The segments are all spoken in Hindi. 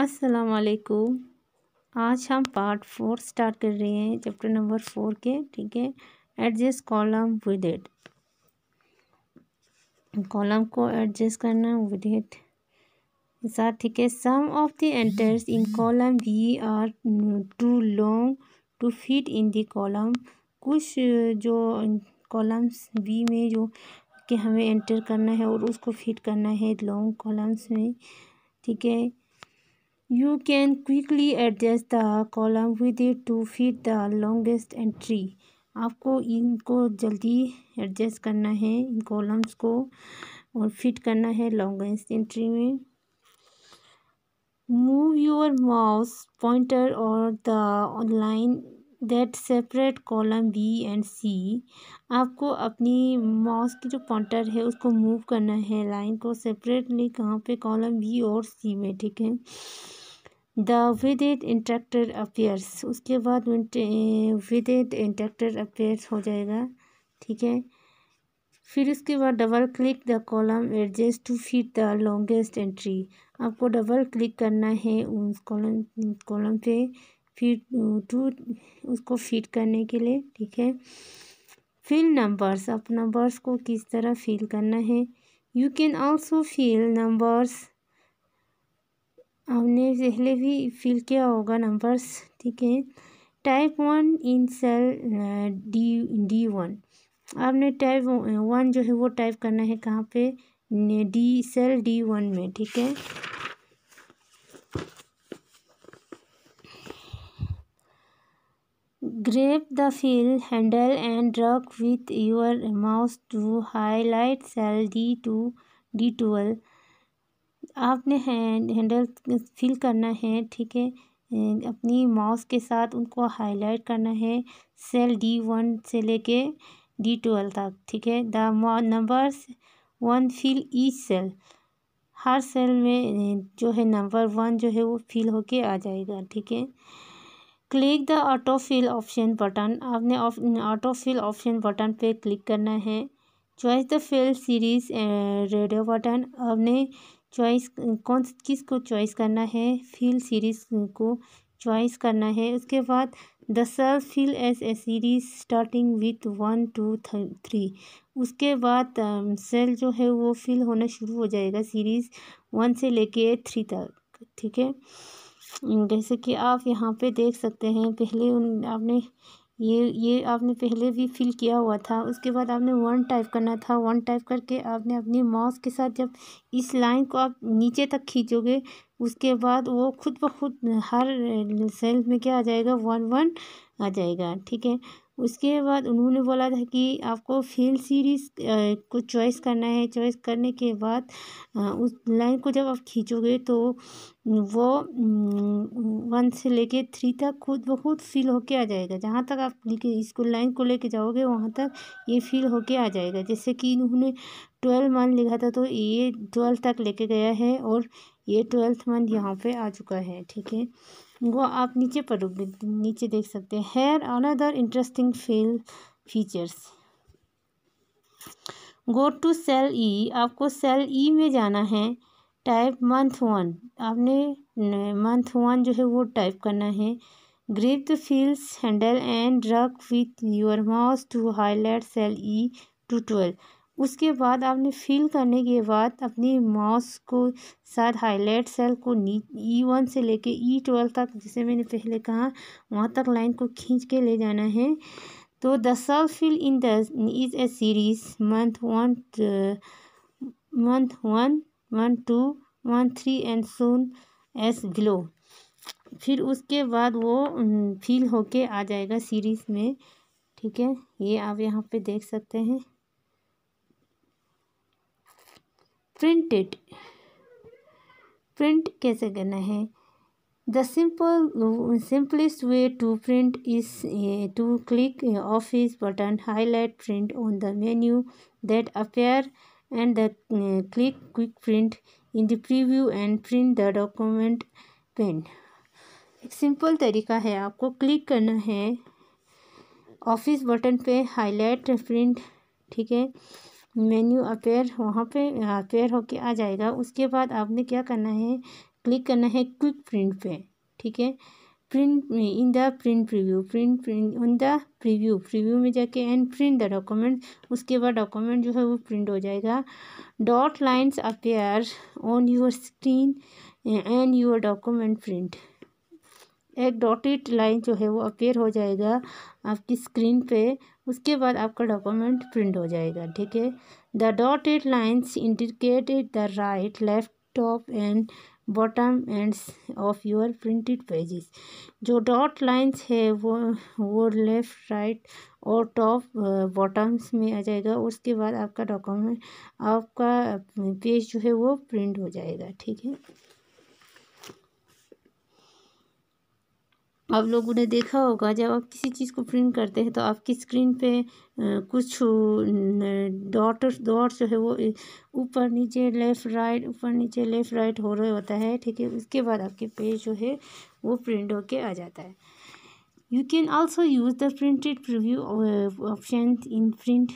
वालेकुम आज हम पार्ट फोर स्टार्ट कर रहे हैं चैप्टर नंबर फोर के ठीक है adjust column with it column को एडजस्ट करना विद इट साथ ठीक है some of the entries in column we are too long to fit in the column कुछ जो कॉलम्स बी में जो कि हमें एंटर करना है और उसको फिट करना है लॉन्ग कॉलम्स में ठीक है You can quickly adjust the column with it to fit the longest entry आपको इनको जल्दी एडजस्ट करना है इन कॉलम्स को और फिट करना है लॉन्गेस्ट एंट्री में मूव योर माउस पॉइंटर और the line that separate column B and C आपको अपनी माउस की जो पॉइंटर है उसको मूव करना है लाइन को सेपरेटली कहाँ पे कॉलम बी और सी में ठीक है द विदित इंट्रैक्टर अपेयर्स उसके बाद विदित इंट्रैक्टर अपेयर्स हो जाएगा ठीक है फिर उसके बाद double click the column adjust to fit the longest entry आपको डबल क्लिक करना है उस कॉलम कॉलम पे फिट टू उसको फिट करने के लिए ठीक है फिल नंबर्स आप नंबर्स को किस तरह फिल करना है you can also fill numbers आपने पहले भी फिल किया होगा नंबर्स ठीक है type one in cell D D one आपने टाइप वन जो है वो टाइप करना है कहाँ पे डी सेल डी वन में ठीक है grab fill handle and drag with your mouse to highlight cell D to D twelve आपने हैंड हैंडल फिल करना है ठीक है अपनी माउस के साथ उनको हाईलाइट करना है सेल डी वन से लेके डी ट्वेल्व तक ठीक है the numbers one fill each cell हर सेल में जो है नंबर वन जो है वो फिल होके आ जाएगा ठीक है click the auto fill option button आपने ऑटो फिल ऑप्शन बटन पे क्लिक करना है choice the fill series radio button आपने चॉइस कौन किस को चॉइस करना है फील सीरीज़ को चॉइस करना है उसके बाद the cells fill as a series starting with one two three उसके बाद सेल जो है वो फील होना शुरू हो जाएगा सीरीज़ वन से लेके थ्री तक ठीक है जैसे कि आप यहाँ पे देख सकते हैं पहले उन आपने ये ये आपने पहले भी फिल किया हुआ था उसके बाद आपने वन टाइप करना था वन टाइप करके आपने अपनी माउस के साथ जब इस लाइन को आप नीचे तक खींचोगे उसके बाद वो खुद ब खुद हर सेल में क्या आ जाएगा वन वन आ जाएगा ठीक है उसके बाद उन्होंने बोला था कि आपको फील्ड सीरीज़ को चॉइस करना है चॉइस करने के बाद उस लाइन को जब आप खींचोगे तो वो वन से लेके थ्री तक खुद ब खुद फील होके आ जाएगा जहाँ तक आप लेके इसको लाइन को लेके जाओगे वहाँ तक ये फील होके आ जाएगा जैसे कि उन्होंने ट्वेल्थ मंथ लिखा था तो ये ट्वेल्थ तक लेके गया है और ये ट्वेल्थ मंथ यहाँ पे आ चुका है ठीक है वो आप नीचे पढ़ोगे नीचे देख सकते हैं here another interesting fill features go to cell E आपको सेल ई e में जाना है टाइप मंथ वन आपने मंथ वन जो है वो टाइप करना है grip the fills handle and drag with your mouse to highlight cell E to twelve उसके बाद आपने फिल करने के बाद अपनी माउस को साथ हाईलाइट सेल को नी ई e वन से लेके ई e ट्वेल्व तक जिसे मैंने पहले कहा वहाँ तक लाइन को खींच के ले जाना है तो the cells fill in the is a series month one month one one two one three and so on as glow फिर उसके बाद वो फिल होके आ जाएगा सीरीज़ में ठीक है ये आप यहाँ पे देख सकते हैं प्रिंटेड प्रिंट कैसे करना है the simple simplest way to print is to click office button highlight print on the menu that appear and the click quick print in the preview and print the document pane एक सिंपल तरीका है आपको क्लिक करना है ऑफिस बटन पे हाईलाइट प्रिंट ठीक है मेन्यू अपेयर वहाँ पे अपेयर होके आ जाएगा उसके बाद आपने क्या करना है क्लिक करना है क्विक प्रिंट पे ठीक है print in the print preview print print in the preview preview में जाके एंड प्रिंट द डॉक्यूमेंट उसके बाद डॉक्यूमेंट जो है वो प्रिंट हो जाएगा dot lines appear on your screen and your document print एक डॉटेड लाइन जो है वो अपेयर हो जाएगा आपकी स्क्रीन पे उसके बाद आपका डॉक्यूमेंट प्रिंट हो जाएगा ठीक है the dotted lines indicate the right left top and bottom ends of your printed pages जो डॉट लाइन्स है वो वो लेफ़्ट राइट और टॉप बॉटम्स uh, में आ जाएगा उसके बाद आपका डॉक्यूमेंट आपका पेज uh, जो है वो प्रिंट हो जाएगा ठीक है आप लोगों ने देखा होगा जब आप किसी चीज़ को प्रिंट करते हैं तो आपकी स्क्रीन पे कुछ डॉट डॉट जो है वो ऊपर नीचे लेफ़्ट राइट ऊपर नीचे लेफ़्ट राइट हो रहे होता है ठीक है उसके बाद आपके पेज जो है वो प्रिंट होके आ जाता है you can also use the printed preview option in print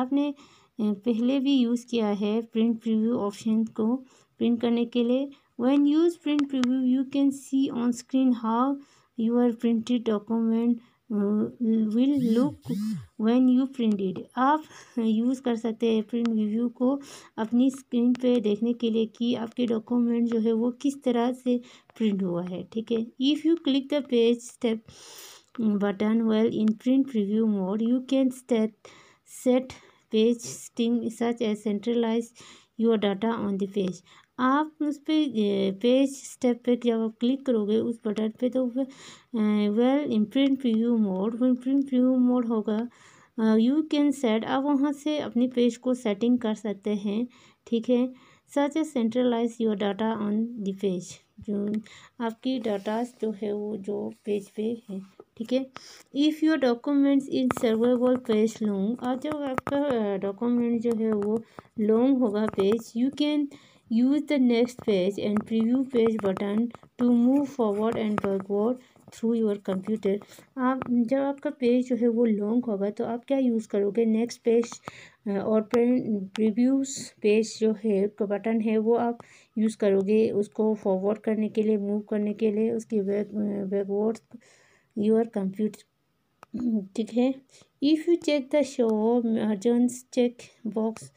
आपने पहले भी यूज़ किया है प्रिंट प्रिव्यू ऑप्शन को प्रिंट करने के लिए when use print preview you can see on screen how your printed document will look when you printed आप यूज़ कर सकते हैं प्रिंट रिव्यू को अपनी स्क्रीन पे देखने के लिए कि आपके डॉक्यूमेंट जो है वो किस तरह से प्रिंट हुआ है ठीक है if you click the page setup button well in print review mode you can state set page settings such as centralize your data on the page आप उस पर पेज स्टेप पे जब आप क्लिक करोगे उस बटन पे तो वेल इम्प्रिंट व्यू मोड वो इम्प्रिंट व्यू मोड होगा यू कैन सेट आप वहाँ से अपने पेज को सेटिंग कर सकते हैं ठीक है such a centralize your data on the page जो आपकी डाटा जो है वो जो पेज पे है ठीक है if your documents in several page long और जब आपका डॉक्यूमेंट जो है वो लॉन्ग होगा page you can use the next page and preview page button to move forward and backward through your computer आप जब आपका पेज जो है वो लॉन्ग होगा तो आप क्या यूज़ करोगे नेक्स्ट पेज और प्रीव्यूस पेज जो है का बटन है वो आप यूज़ करोगे उसको फॉरवर्ड करने के लिए मूव करने के लिए उसकी बैक बैकवर्ड your computer ठीक है if you check the show margins check box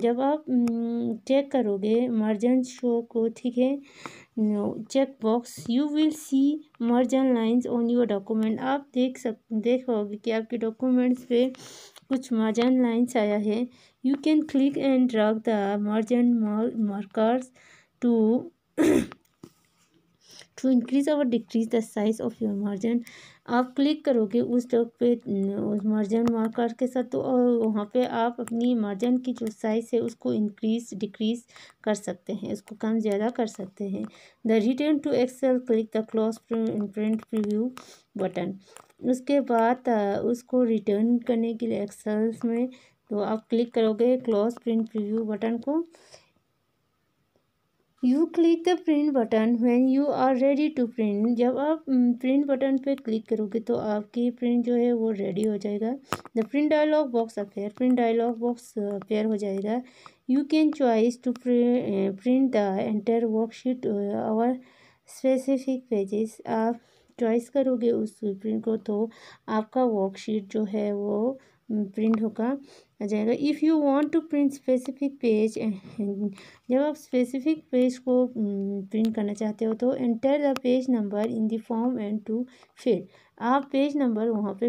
जब आप चेक हम्म, करोगे मर्जन शो को ठीक है check box you will see margin lines on your document आप देख सक देख पाओगे कि आपके डॉक्यूमेंट्स पे कुछ मर्जन लाइंस आया है you can click and drag the margin markers to to increase और decrease the size of your margin आप क्लिक करोगे उस डॉक पे उस मार्जिन मार्कर के साथ तो वहाँ पे आप अपनी मार्जिन की जो साइज़ है उसको इंक्रीज डिक्रीज कर सकते हैं उसको कम ज़्यादा कर सकते हैं the return to Excel click the close print preview button उसके बाद उसको रिटर्न करने के लिए एक्सेल में तो आप क्लिक करोगे क्लॉज प्रिंट प्रीव्यू बटन को you click the print button when you are ready to print जब आप प्रिंट बटन पे क्लिक करोगे तो आपकी प्रिंट जो है वो रेडी हो जाएगा the print dialog box appear print dialog box appear हो जाएगा you can choice to print the entire worksheet और स्पेसिफिक पेजेस आप चॉइस करोगे उस प्रिंट को तो आपका वर्कशीट जो है वो प्रिंट होगा आ जाएगा if you want to print specific page जब आप स्पेसिफिक पेज को प्रिंट करना चाहते हो तो enter the page number in the form and to fill आप पेज नंबर वहाँ पे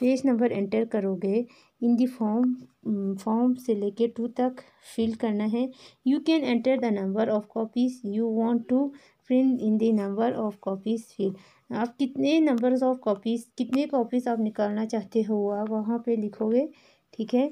पेज नंबर एंटर करोगे इन द फॉर्म फॉर्म से लेके टू तक फिल करना है you can enter the number of copies you want to print in the number of copies fill आप कितने नंबर्स ऑफ कॉपीज़ कितने कॉपीज़ आप निकालना चाहते हो आप वहाँ पे लिखोगे ठीक है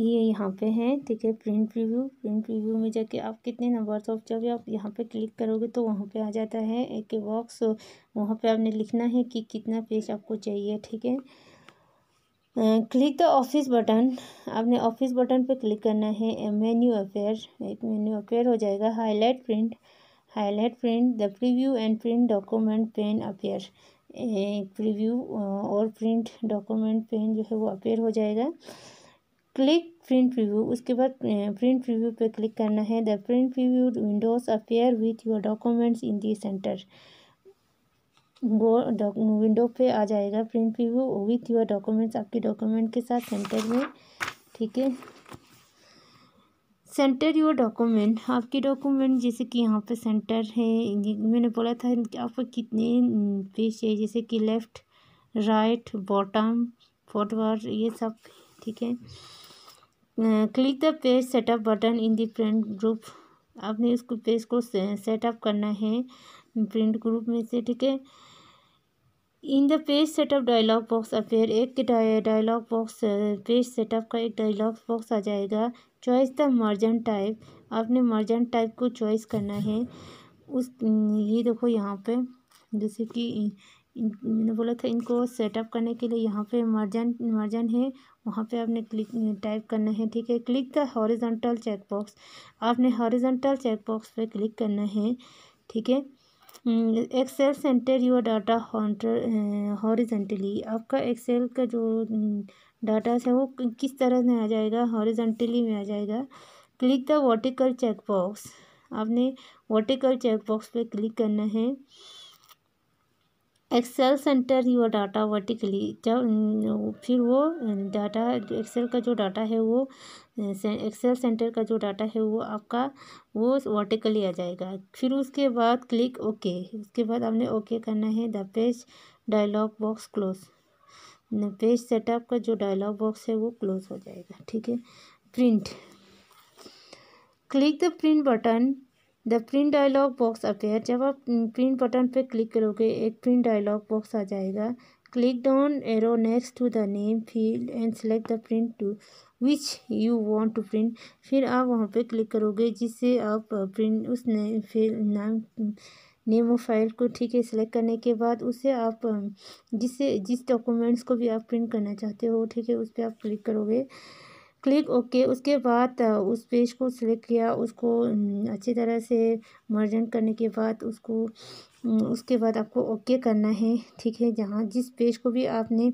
ये यहाँ पे है ठीक है प्रिंट प्रीव्यू प्रिंट प्रीव्यू में जाके आप कितने नंबर्स ऑफ जब आप यहाँ पे क्लिक करोगे तो वहाँ पे आ जाता है एक बॉक्स तो वहाँ पे आपने लिखना है कि कितना पेज आपको चाहिए ठीक है क्लिक द ऑफिस बटन आपने ऑफिस बटन पे क्लिक करना है मेन्यू अपेयर एक मेन्यू अपेयर हो जाएगा highlight print highlight print the preview and print document pane appear preview और प्रिंट डॉक्यूमेंट पेन जो है वो अपेयर हो जाएगा क्लिक प्रिंट प्रीव्यू उसके बाद प्रिंट uh, प्रीव्यू पे क्लिक करना है the print preview windows appear with your documents in the center वो विंडो पे आ जाएगा print preview with your documents आपके डॉक्यूमेंट के साथ सेंटर में ठीक है सेंटर योर डॉक्यूमेंट आपके डॉक्यूमेंट जैसे कि यहाँ पे सेंटर है मैंने बोला था कि आपको कितने पेज है जैसे कि लेफ़्ट राइट बॉटम फॉरवर्ड ये सब ठीक है click the page setup button in the print group आपने इसको पेज को सेटअप करना है प्रिंट ग्रुप में से ठीक है in the page setup dialog box appear एक डायलॉग बॉक्स पेज सेटअप का एक डायलॉग बॉक्स आ जाएगा चॉइस द मर्जन टाइप आपने मर्जन टाइप को चॉइस करना है उस ये देखो यहाँ पे जैसे कि मैंने बोला था इनको सेटअप करने के लिए यहाँ पे मर्जन मर्जन है वहाँ पे आपने क्लिक टाइप करना है ठीक है click the horizontal check box आपने हॉरिजेंटल चेक बॉक्स पे क्लिक करना है ठीक है Excel centre your data horizontally आपका एक्सेल का जो डाटा हम्म, है वो किस तरह में आ जाएगा हॉरिजेंटली में आ जाएगा click the vertical check box आपने वर्टिकल चेक बॉक्स पे क्लिक करना है Excel centre your data vertically जब हम्म, फिर वो डाटा एक्सेल का जो डाटा है वो एक्सेल सेंटर का जो डाटा है वो आपका वो वर्टिकली आ जाएगा फिर उसके बाद क्लिक ओके उसके बाद आपने ओके करना है the page dialog box close page setup का जो डायलॉग बॉक्स है वो क्लोज हो जाएगा ठीक है print click the print button the print dialog box appear जब आप प्रिंट बटन पे क्लिक करोगे एक प्रिंट डायलॉग बॉक्स आ जाएगा Click down arrow next to the name field and select the print to which you want to print फिर आप वहाँ पर क्लिक करोगे जिससे आप प्रिंट उस नाम नेम ऑफ फाइल को ठीक है सिलेक्ट करने के बाद उसे आप जिससे जिस डॉक्यूमेंट्स को भी आप प्रिंट करना चाहते हो ठीक है उस पर आप क्लिक करोगे क्लिक ओके उसके बाद उस पेज को सिलेक्ट किया उसको अच्छी तरह से मर्जेंट करने के बाद उसको उसके बाद आपको ओके करना है ठीक है जहाँ जिस पेज को भी आपने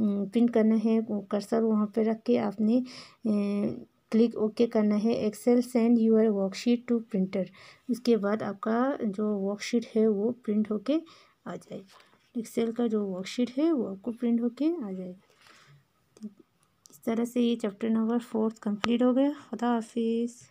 प्रिंट करना है वो कर्सर वहाँ पे रख के आपने क्लिक ओके करना है Excel send your worksheet to printer उसके बाद आपका जो वर्कशीट है वो प्रिंट होके आ जाएगा एक्सेल का जो वर्कशीट है वो आपको प्रिंट होके आ जाएगा तरह से ये चैप्टर नंबर फोर्थ कंप्लीट हो गया खुदा हाफिज़